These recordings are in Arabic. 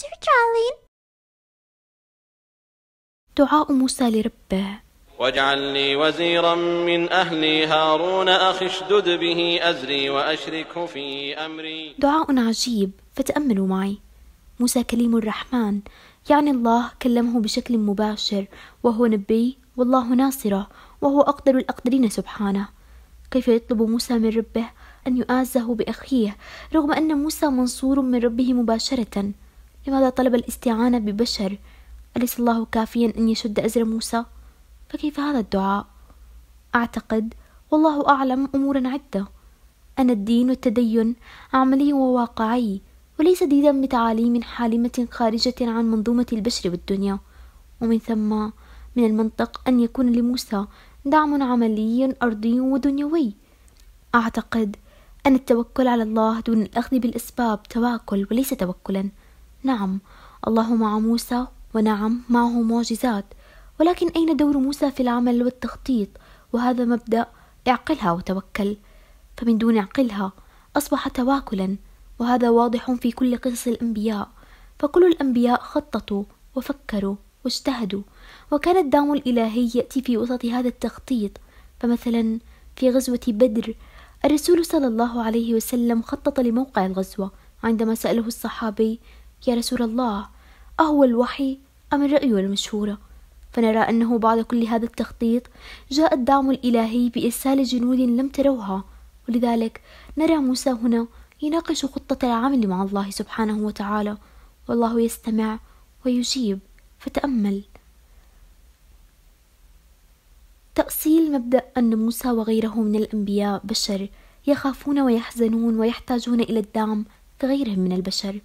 سير دعاء موسى لربه واجعل لي وزيرا من أهلي هارون أخي اشدد به أزري وأشركه في أمري دعاء عجيب فتأملوا معي موسى كليم الرحمن يعني الله كلمه بشكل مباشر وهو نبي والله ناصره وهو أقدر الأقدرين سبحانه كيف يطلب موسى من ربه أن يؤازه بأخيه رغم أن موسى منصور من ربه مباشرة لماذا طلب الاستعانة ببشر أليس الله كافيا أن يشد أزر موسى فكيف هذا الدعاء أعتقد والله أعلم أمورا عدة أن الدين والتدين عملي وواقعي وليس ديدا بتعاليم حالمة خارجة عن منظومة البشر والدنيا ومن ثم من المنطق أن يكون لموسى دعم عملي أرضي ودنيوي أعتقد أن التوكل على الله دون الأخذ بالأسباب تواكل وليس توكلا نعم الله مع موسى ونعم معه معجزات ولكن أين دور موسى في العمل والتخطيط وهذا مبدأ اعقلها وتوكل فمن دون عقلها أصبح تواكلا وهذا واضح في كل قصص الأنبياء فكل الأنبياء خططوا وفكروا واجتهدوا وكان الدعم الإلهي يأتي في وسط هذا التخطيط فمثلا في غزوة بدر الرسول صلى الله عليه وسلم خطط لموقع الغزوة عندما سأله الصحابي يا رسول الله أهو الوحي أم الرأي المشهورة؟ فنرى أنه بعد كل هذا التخطيط جاء الدعم الإلهي بإرسال جنود لم تروها ولذلك نرى موسى هنا يناقش خطة العمل مع الله سبحانه وتعالى والله يستمع ويجيب فتأمل تأصيل مبدأ أن موسى وغيره من الأنبياء بشر يخافون ويحزنون ويحتاجون إلى الدعم كغيرهم من البشر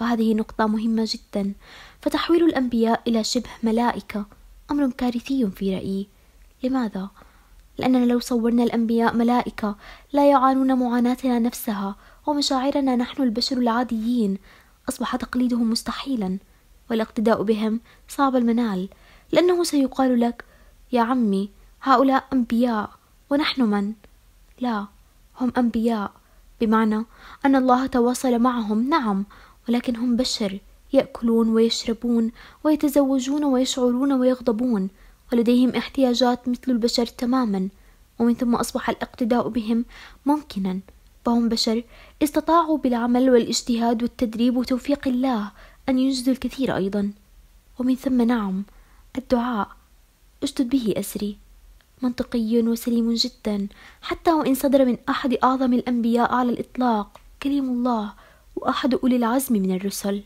وهذه نقطة مهمة جدا فتحويل الأنبياء إلى شبه ملائكة أمر كارثي في رأيي لماذا؟ لأننا لو صورنا الأنبياء ملائكة لا يعانون معاناتنا نفسها ومشاعرنا نحن البشر العاديين أصبح تقليدهم مستحيلا والاقتداء بهم صعب المنال لأنه سيقال لك يا عمي هؤلاء أنبياء ونحن من؟ لا هم أنبياء بمعنى أن الله تواصل معهم نعم ولكن هم بشر يأكلون ويشربون ويتزوجون ويشعرون ويغضبون ولديهم احتياجات مثل البشر تماما ومن ثم أصبح الاقتداء بهم ممكنا فهم بشر استطاعوا بالعمل والاجتهاد والتدريب وتوفيق الله أن ينجزوا الكثير أيضا ومن ثم نعم الدعاء اشدد به أسري منطقي وسليم جدا حتى وإن صدر من أحد أعظم الأنبياء على الإطلاق كلم الله وأحد أولي العزم من الرسل